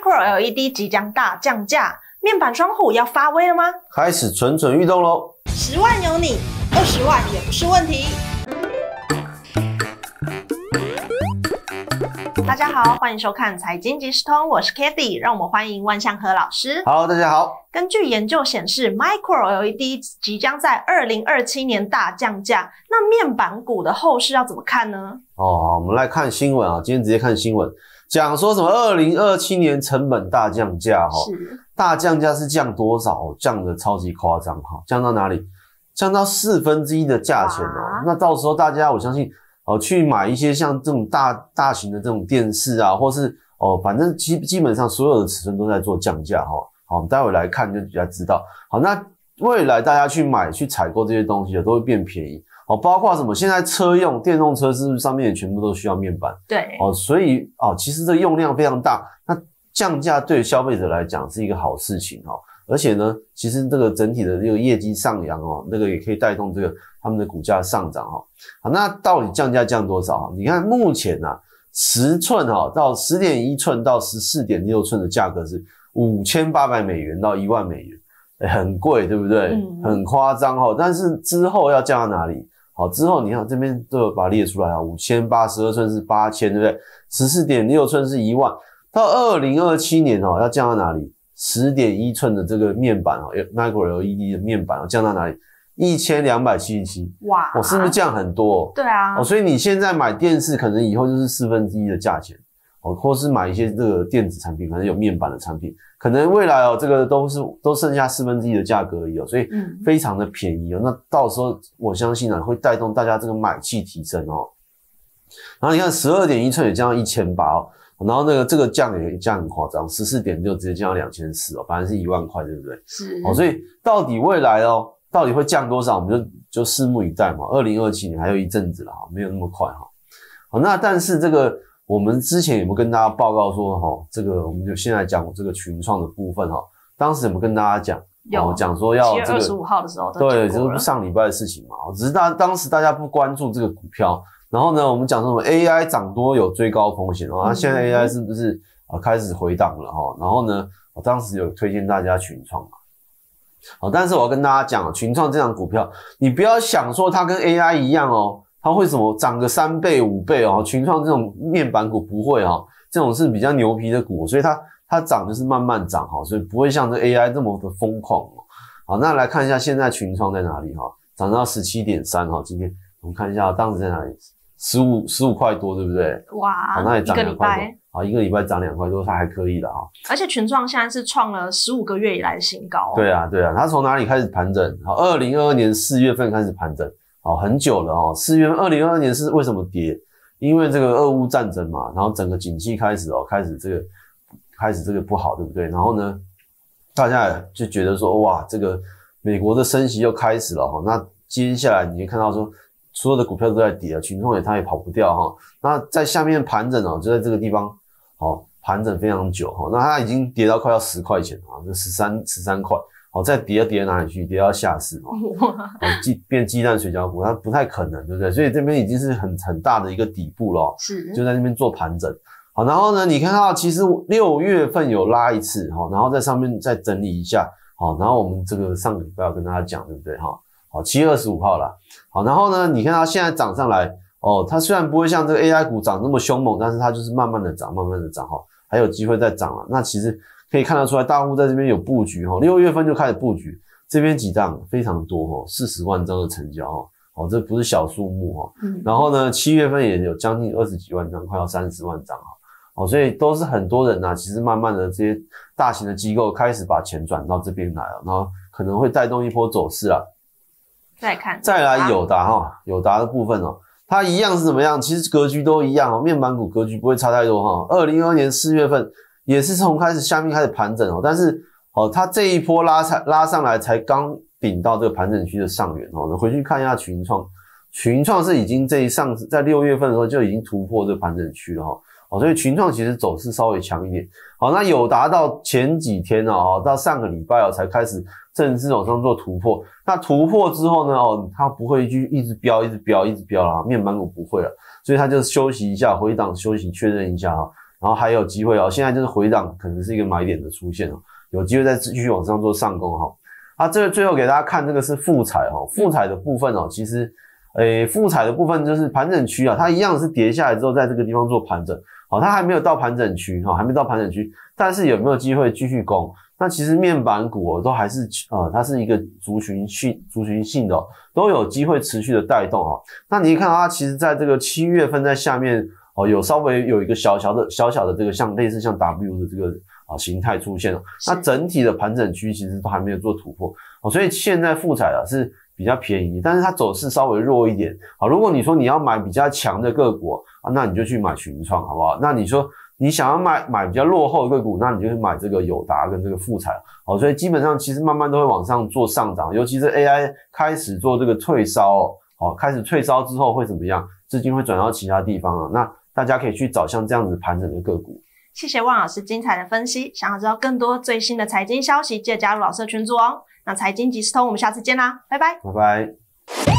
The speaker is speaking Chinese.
Micro LED 即将大降价，面板窗户要发威了吗？开始蠢蠢欲动喽！十万有你，二十万也不是问题。大家好，欢迎收看《财经即时通》，我是 k a t h y 让我们欢迎万向和老师。Hello，大家好。根据研究显示，Micro LED 即将在二零二七年大降价，那面板股的后市要怎么看呢？哦，我们来看新闻啊，今天直接看新闻。讲说什么？二零二七年成本大降价，哈，大降价是降多少？降的超级夸张，哈，降到哪里？降到四分之一的价钱哦。那到时候大家，我相信，哦，去买一些像这种大大型的这种电视啊，或是哦，反正基基本上所有的尺寸都在做降价，哈。好，我们待会来看就比较知道。好，那未来大家去买去采购这些东西都会变便宜。哦，包括什么？现在车用电动车是不是上面也全部都需要面板？对，哦，所以哦，其实这用量非常大。那降价对消费者来讲是一个好事情哦。而且呢，其实这个整体的这个业绩上扬哦，那个也可以带动这个他们的股价上涨哈。好，那到底降价降多少？你看目前呢，十寸哈到十点一寸到十四点六寸的价格是五千八百美元到一万美元，很贵，对不对？嗯。很夸张哈，但是之后要降到哪里？好，之后你看这边都有把它列出来啊，五千八十二寸是八千，对不对？十四点六寸是一万，到二零二七年哦，要降到哪里？十点一寸的这个面板哦 m i c r o LED 的面板哦，降到哪里？一千两百七十七，哇，我是不是降很多？对啊，哦，所以你现在买电视，可能以后就是四分之一的价钱。哦，或是买一些这个电子产品，反正有面板的产品，可能未来哦，这个都是都剩下四分之一的价格而已哦，所以非常的便宜哦。那到时候我相信呢，会带动大家这个买气提升哦。然后你看，十二点一寸也降到一千八哦，然后那个这个降也降很夸张，十四点六直接降到两千四哦，反正是一万块，对不对？是哦，所以到底未来哦，到底会降多少，我们就就拭目以待嘛。二零二七年还有一阵子了哈，没有那么快哈。好，那但是这个。我们之前有没有跟大家报告说，哈，这个我们就先来讲这个群创的部分，哈。当时没有跟大家讲？有讲说要这个二十五号的时候，对，这是上礼拜的事情嘛。只是当当时大家不关注这个股票，然后呢，我们讲什么 AI 涨多有追高风险哦。那现在 AI 是不是啊开始回档了哈？然后呢，我当时有推荐大家群创嘛。好，但是我要跟大家讲，群创这档股票，你不要想说它跟 AI 一样哦。它会什么涨个三倍五倍哦？群创这种面板股不会哦，这种是比较牛皮的股，所以它它涨就是慢慢涨哈，所以不会像这 AI 这么的疯狂哦。好，那来看一下现在群创在哪里哈，涨到十七点三哈。今天我们看一下当时在哪里，十五十五块多对不对？哇，好，那也涨了两块多，好，一个礼拜涨两块多，它还可以的哈。而且群创现在是创了十五个月以来的新高。对啊对啊，它从哪里开始盘整？好，二零二二年四月份开始盘整。哦，很久了哦。四月二零二二年是为什么跌？因为这个俄乌战争嘛，然后整个景气开始哦，开始这个，开始这个不好，对不对？然后呢，大家就觉得说，哇，这个美国的升息又开始了哈。那接下来你就看到说，所有的股票都在跌啊，群创也它也跑不掉哈。那在下面盘整哦，就在这个地方，好，盘整非常久哈。那它已经跌到快要十块钱啊，就十三十三块。好，再跌跌到哪里去？跌到下市嘛？哦，鸡变鸡蛋水饺股，它不太可能，对不对？所以这边已经是很很大的一个底部了，是，就在那边做盘整。好，然后呢，你看它其实六月份有拉一次哈，然后在上面再整理一下，好，然后我们这个上拜要跟大家讲，对不对？哈，好，七月二十五号了，好，然后呢，你看它现在涨上来，哦，它虽然不会像这个 AI 股涨那么凶猛，但是它就是慢慢的涨，慢慢的涨，哈，还有机会再涨了。那其实。可以看得出来，大户在这边有布局哈，六月份就开始布局这边几档非常多哈，四十万张的成交哈，好，这不是小数目哈，然后呢，七月份也有将近二十几万张，快要三十万张哈，哦，所以都是很多人呐，其实慢慢的这些大型的机构开始把钱转到这边来了，然后可能会带动一波走势啊。再看，再来友达哈，友达的部分哦，它一样是什么样？其实格局都一样哦，面板股格局不会差太多哈。二零二二年四月份。也是从开始下面开始盘整哦，但是哦，它这一波拉才拉上来才刚顶到这个盘整区的上缘哦，你回去看一下群创，群创是已经这一上在六月份的时候就已经突破这个盘整区了哈，哦，所以群创其实走势稍微强一点，好，那有达到前几天呢，哦，到上个礼拜哦才开始正式往上做突破，那突破之后呢，哦，它不会去一直飙，一直飙，一直飙了，面板股不会了，所以它就休息一下，回档休息确认一下啊。然后还有机会哦，现在就是回档，可能是一个买点的出现哦，有机会再继续往上做上攻哈。啊，这最后给大家看，这个是复彩哈，复彩的部分哦，其实，诶，复彩的部分就是盘整区啊，它一样是跌下来之后，在这个地方做盘整，好，它还没有到盘整区哈，还没到盘整区，但是有没有机会继续攻？那其实面板股都还是，呃，它是一个族群性、族群性的，都有机会持续的带动啊。那你一看它其实在这个七月份在下面。哦，有稍微有一个小小的小小的这个像类似像 W 的这个啊形态出现了，那整体的盘整区其实都还没有做突破，哦，所以现在复彩啊是比较便宜，但是它走势稍微弱一点，好，如果你说你要买比较强的个股啊，那你就去买群创好不好？那你说你想要买买比较落后个股，那你就去买这个友达跟这个富彩，好，所以基本上其实慢慢都会往上做上涨，尤其是 AI 开始做这个退烧，哦，开始退烧之后会怎么样？资金会转到其他地方啊，那。大家可以去找像这样子盘整的个股。谢谢万老师精彩的分析。想要知道更多最新的财经消息，记得加入老的群组哦。那财经即时通，我们下次见啦，拜拜，拜拜。